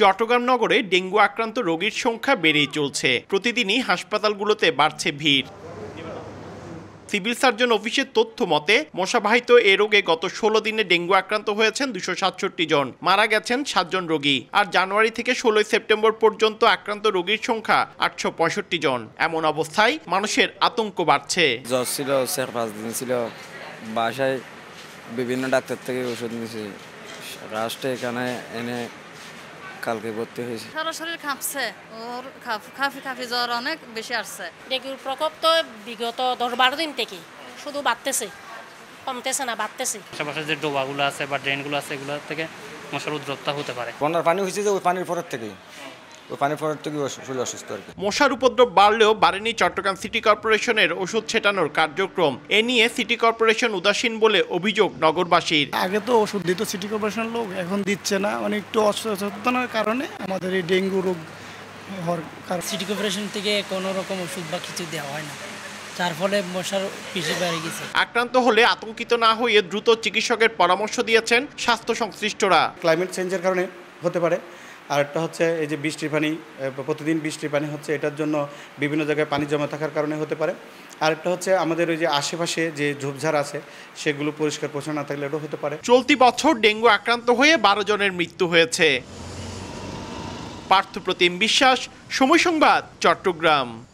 চট্টগ্রাম নগরে ডেঙ্গু আক্রান্ত রোগীর সংখ্যা বেড়েই চলছে প্রতিদিনই হাসপাতালগুলোতে বাড়ছে ভিড় সিভিল সার্জন অফিসের তথ্য মতে মশাবাহিত এ রোগে গত ষোলো দিনে ডেঙ্গু আক্রান্ত হয়েছেন দুশো সাতষট্টি জন মারা গেছেন সাতজন রোগী আর জানুয়ারি থেকে ষোলোই সেপ্টেম্বর পর্যন্ত আক্রান্ত রোগীর সংখ্যা আটশো পঁয়ষট্টি জন এমন অবস্থায় মানুষের আতঙ্ক বাড়ছে জ্বর ছিল চার পাঁচ দিন ছিল বাসায় বিভিন্ন ডাক্তার থেকে ওষুধ নিয়েছি রাষ্ট্রে এখানে এনে কালকে ভর্তি হয়েছে সারা শরীর কাঁপছে ওর কাঁপি কাঁপি জ্বর অনেক বেশি আসছে ডেঙ্গুর প্রকোপ তো বিগত দশ বারো দিন থেকে শুধু বাড়তেছে কমতেছে না বাড়তেছে আশেপাশে যে ডোবাগুলো আছে বা ড্রেনগুলো আছে এগুলো থেকে মশার উদ্রবতা হতে পারে বন্যার পানি হয়েছে যে ওই পানির পরের থেকেই থেকে শরীর অসুস্থ মশার উপদ্রব বাড়লেও বাড়েনি চট্টগ্রাম সিটি কর্পোরেশনের ওষুধ ছেটানোর কার্যক্রম এ নিয়ে সিটি কর্পোরেশন উদাসীন বলে অভিযোগ নগরবাসীর আগে তো ওষুধ দিত সিটি কর্পোরেশন লোক এখন দিচ্ছে না মানে একটু অসচেতনার কারণে আমাদের এই ডেঙ্গু রোগ সিটি কর্পোরেশন থেকে কোনো রকম ওষুধ বা কিছু দেওয়া হয় না যার ফলে মশার বেড়ে গেছে আক্রান্ত হলে আতঙ্কিত না হয়ে দ্রুত চিকিৎসকের পরামর্শ দিয়েছেন স্বাস্থ্য সংশ্লিষ্টরা ক্লাইমেট চেঞ্জের কারণে হতে পারে আরেকটা হচ্ছে এই যে বৃষ্টির পানি প্রতিদিন বৃষ্টির পানি হচ্ছে এটার জন্য বিভিন্ন জায়গায় পানি জমা থাকার কারণে হতে পারে আরেকটা হচ্ছে আমাদের ওই যে আশেপাশে যে ঝোপঝাড় আছে সেগুলো পরিষ্কার পরিচ্ছন্ন না থাকলে এটাও হতে পারে চলতি বছর ডেঙ্গু আক্রান্ত হয়ে বারো জনের মৃত্যু হয়েছে পার্থপ্রতিম বিশ্বাস সময় সংবাদ চট্টগ্রাম